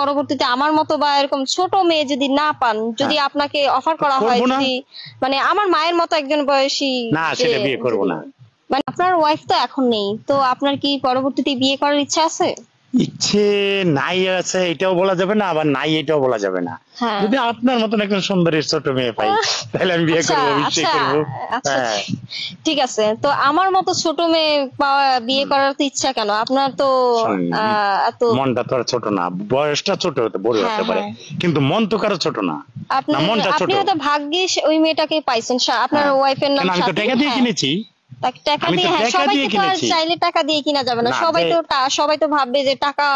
পরবর্তীতে আমার মতো বা এরকম ছোট মেয়ে যদি না পান যদি হ্যাঁ। আপনাকে অফার করা হয় যদি মানে আমার মায়ের মতো একজন বয়সী না সেটা বিয়ে করব না মানে আপনার ওয়াইফ তো এখন নেই তো আপনার কি পরবর্তীতে বিয়ে করার ইচ্ছা আছে ইচ্ছে নাই আছে এটাও বলা যাবে না আবার নাই এটাও বলা যাবে না হ্যাঁ। যদি আপনার মতন একজন সুন্দরী ছোট মেয়ে পাই তাহলে আমি বিয়ে আচ্ছা, করবো বিয়ে আচ্ছা, করবো আচ্ছা। হ্যাঁ। ঠিক আছে তো আমার মতো ছোট মেয়ে পাওয়া বিয়ে করার তো ইচ্ছা কেন আপনার তো এত মনটা তো ছোট না বয়সটা ছোট হতে বড় হতে হ্যাঁ, পারে কিন্তু মন তো কারো ছোট না আপনি তো ভাগ্যিস ওই মেয়েটাকে পাইছেন আপনার ওয়াইফের নাম আমি তো টাকা দিয়ে কিনেছি টাকা দিয়ে হ্যাঁ সবাই তো আর চাইলে টাকা দিয়ে কিনা যাবে না সবাই তো সবাই তো ভাববে যে টাকা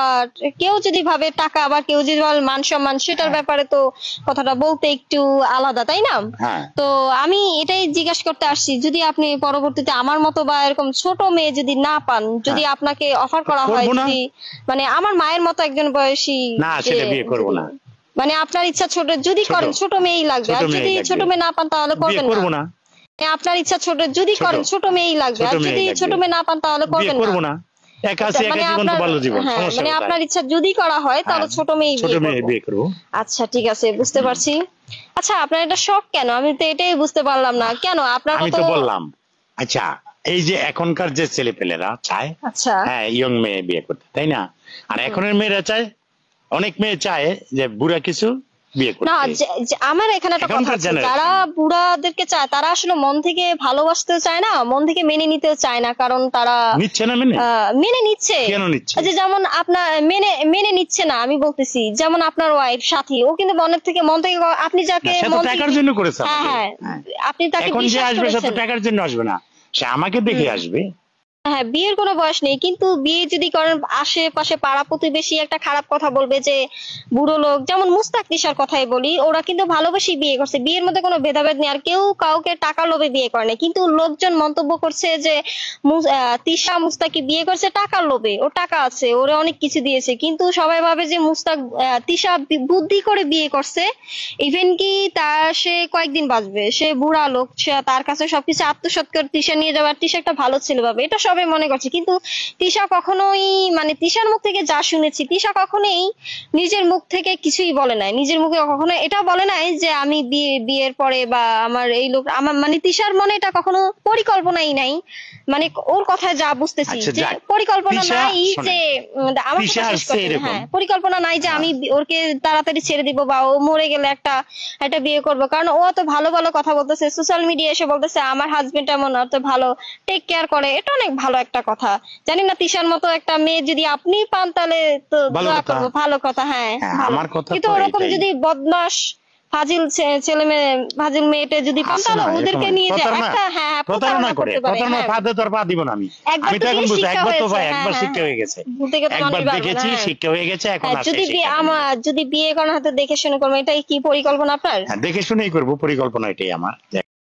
কেউ যদি ভাবে টাকা আবার কেউ যদি বল মান সম্মান সেটার হ্যাঁ। ব্যাপারে তো কথাটা বলতে একটু আলাদা তাই না হ্যাঁ। তো আমি এটাই জিজ্ঞেস করতে আসছি যদি আপনি পরবর্তীতে আমার মতো বা এরকম ছোট মেয়ে যদি না পান যদি হ্যাঁ। আপনাকে অফার করা হয় যদি মানে আমার মায়ের মতো একজন বয়সী না সেটা বিয়ে করব না মানে আপনার ইচ্ছা ছোট যদি করেন ছোট মেয়েই লাগবে আর যদি ছোট মেয়ে না পান তাহলে করবেন না আপনার ইচ্ছা ছোট যদি করেন ছোট মেয়েই লাগবে আর যদি ছোট মেয়ে না পান তাহলে করবেন না করব আচ্ছা, মানে হ্যাঁ, মানে হ্যাঁ। আচ্ছা, আচ্ছা, শখ কেন আমি তো এটাই বুঝতে পারলাম না কেন আপনার বললাম আচ্ছা এই যে এখনকার যে ছেলে পেলেরা চায় আচ্ছা হ্যাঁ ইয়ং মেয়ে বিয়ে করতে তাই না আর এখনের মেয়েরা চায় অনেক মেয়ে চায় যে বুড়া কিছু না আমার এখানে একটা কথা যারা বুড়াদেরকে চায় তারা আসলে মন থেকে ভালোবাসতে চায় না মন থেকে মেনে নিতে চায় না কারণ তারা নিচ্ছে না মেনে মেনে নিচ্ছে কেন যে যেমন আপনার মেনে মেনে নিচ্ছে না আমি বলতেছি যেমন আপনার ওয়াইফ সাথী ও কিন্তু মনের থেকে মন থেকে আপনি যাকে টাকার জন্য করেছে হ্যাঁ হ্যাঁ আপনি তাকে এখন যে জন্য আসবে না সে আমাকে দেখে আসবে হ্যাঁ বিয়ের কোনো বয়স নেই কিন্তু বিয়ে যদি করেন আশেপাশে পাড়া প্রতিবেশী একটা খারাপ কথা বলবে যে বুড়ো লোক যেমন মুস্তাক দিশার কথাই বলি ওরা কিন্তু ভালোবেসে বিয়ে করছে বিয়ের মধ্যে কোনো ভেদাভেদ নেই আর কেউ কাউকে টাকা লোভে বিয়ে করে না কিন্তু লোকজন মন্তব্য করছে যে তিশা মুস্তাককে বিয়ে করছে টাকার লোভে ও টাকা আছে ওরা অনেক কিছু দিয়েছে কিন্তু সবাই ভাবে যে মুস্তাক তিশা বুদ্ধি করে বিয়ে করছে ইভেন কি তা সে কয়েকদিন বাঁচবে সে বুড়া লোক সে তার কাছে সবকিছু আত্মসৎকার তিশা নিয়ে যাবে আর তিশা একটা ভালো ছেলে পাবে এটা হবে মনে করছে কিন্তু তিশা কখনোই মানে তিশার মুখ থেকে যা শুনেছি তিশা কখনোই নিজের মুখ থেকে কিছুই বলে নাই নিজের মুখে কখনো এটা বলে নাই যে আমি বিয়ে বিয়ের পরে বা আমার এই লোক আমার মানে তিশার মনে এটা কখনো পরিকল্পনাই নাই মানে ওর কথায় যা বুঝতেছি আচ্ছা, যে হ্যাঁ, পরিকল্পনা নাই যে আমার শেষ করতে হ্যাঁ পরিকল্পনা নাই যে আমি ওরকে তাড়াতাড়ি ছেড়ে দিব বা ও মরে গেলে একটা একটা বিয়ে করব কারণ ও অত ভালো ভালো কথা বলতেছে সোশ্যাল মিডিয়া এসে বলতেছে আমার হাজবেন্ড এমন অত ভালো টেক কেয়ার করে এটা অনেক ভালো একটা কথা জানি না তিশার মতো একটা মেয়ে যদি আপনি পান তাহলে তো দোয়া করবো ভালো কথা হ্যাঁ, হ্যাঁ আমার কথা কিন্তু ওরকম যদি বদমাস ফাজিল ছেলে মেয়ে ফাজিল মেয়েটে যদি পান তাহলে ওদেরকে নিয়ে যায় একটা হ্যাঁ, হ্যাঁ প্রতারণা করে প্রতারণা হ্যাঁ। পা পাতে তোর পা দিব না আমি আমি তো এখন বুঝতে একবার তো ভাই একবার শিক্ষা হয়ে গেছে একবার দেখেছি শিক্ষা হয়ে গেছে এখন যদি আমার যদি বিয়ে করার হাতে দেখে শুনে করব এটাই কি পরিকল্পনা আপনার হ্যাঁ দেখে শুনেই করব পরিকল্পনা এটাই আমার